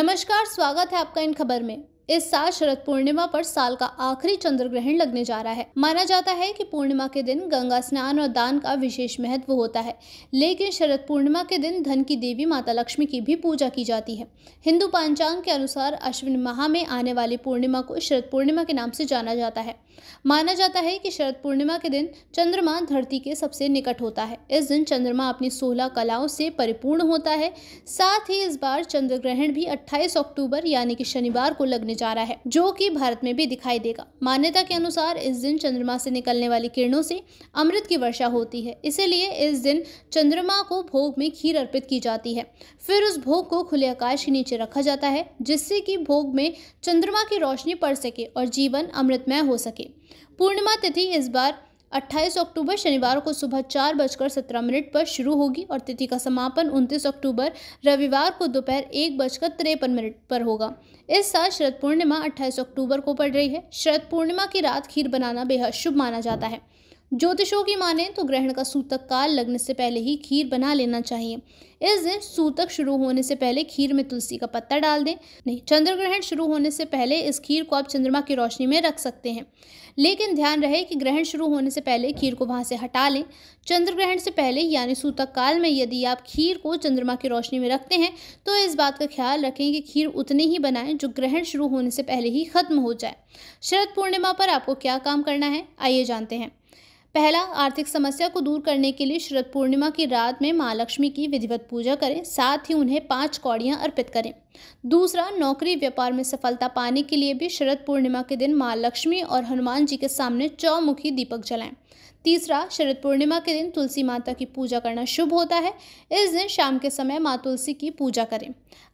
नमस्कार स्वागत है आपका इन खबर में इस साल शरद पूर्णिमा पर साल का आखिरी चंद्र ग्रहण लगने जा रहा है माना जाता है कि पूर्णिमा के दिन गंगा स्नान और दान का विशेष महत्व होता है लेकिन शरद पूर्णिमा के दिन धन की देवी माता लक्ष्मी की भी पूजा की जाती है हिंदू पंचांग के अनुसार अश्विन माह में आने वाली पूर्णिमा को शरद पूर्णिमा के नाम से जाना जाता है माना जाता है कि शरद पूर्णिमा के दिन चंद्रमा धरती के सबसे निकट होता है इस दिन चंद्रमा अपनी सोलह कलाओं से परिपूर्ण होता है साथ ही इस बार चंद्र ग्रहण भी अट्ठाईस अक्टूबर यानी कि शनिवार को लगने जा रहा है जो कि भारत में भी दिखाई देगा मान्यता के अनुसार इस दिन चंद्रमा से निकलने वाली किरणों से अमृत की वर्षा होती है इसीलिए इस दिन चंद्रमा को भोग में खीर अर्पित की जाती है फिर उस भोग को खुले आकाश के नीचे रखा जाता है जिससे कि भोग में चंद्रमा की रोशनी पड़ सके और जीवन अमृतमय हो सके पूर्णिमा तिथि इस बार 28 अक्टूबर शनिवार को सुबह चार बजकर सत्रह मिनट पर शुरू होगी और तिथि का समापन 29 अक्टूबर रविवार को दोपहर एक बजकर तिरपन मिनट पर होगा इस साल शरद पूर्णिमा 28 अक्टूबर को पड़ रही है शरद पूर्णिमा की रात खीर बनाना बेहद शुभ माना जाता है ज्योतिषों की माने तो ग्रहण का सूतक काल लगने से पहले ही खीर बना लेना चाहिए इस दिन सूतक शुरू होने से पहले खीर में तुलसी का पत्ता डाल दें नहीं चंद्र ग्रहण शुरू होने से पहले इस खीर को आप चंद्रमा की रोशनी में रख सकते हैं लेकिन ध्यान रहे कि ग्रहण शुरू होने से पहले खीर को वहाँ से हटा लें चंद्र ग्रहण से पहले यानी सूतक काल में यदि आप खीर को चंद्रमा की रोशनी में रखते हैं तो इस बात का ख्याल रखें कि खीर उतने ही बनाएं जो ग्रहण शुरू होने से पहले ही खत्म हो जाए शरद पूर्णिमा पर आपको क्या काम करना है आइए जानते हैं पहला आर्थिक समस्या को दूर करने के लिए शरद पूर्णिमा की रात में माँ लक्ष्मी की विधिवत पूजा करें साथ ही उन्हें पांच कौड़ियाँ अर्पित करें दूसरा नौकरी व्यापार में सफलता पाने के लिए भी शरद पूर्णिमा के दिन माँ लक्ष्मी और हनुमान जी के सामने चौमुखी दीपक जलाएं तीसरा शरद पूर्णिमा के दिन तुलसी माता की पूजा करना शुभ होता है इस दिन शाम के समय माँ तुलसी की पूजा करें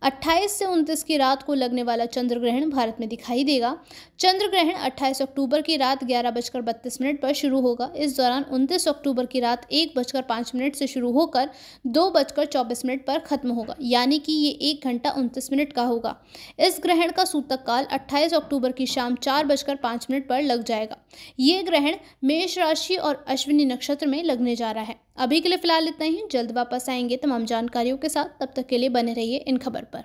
28 से 29 की रात को लगने वाला चंद्र ग्रहण भारत में दिखाई देगा चंद्र ग्रहण 28 अक्टूबर की रात ग्यारह बजकर बत्तीस मिनट पर शुरू होगा इस दौरान 29 अक्टूबर की रात एक बजकर पाँच मिनट से शुरू होकर दो बजकर चौबीस मिनट पर खत्म होगा यानी कि ये एक घंटा उनतीस मिनट का होगा इस ग्रहण का सूतक काल अट्ठाईस अक्टूबर की शाम चार बजकर पाँच मिनट पर लग जाएगा ये ग्रहण मेष राशि और अश्विनी नक्षत्र में लगने जा रहा है अभी के लिए फिलहाल इतना ही जल्द वापस आएंगे तमाम जानकारियों के साथ तब तक के लिए बने रहिए इन खबर पर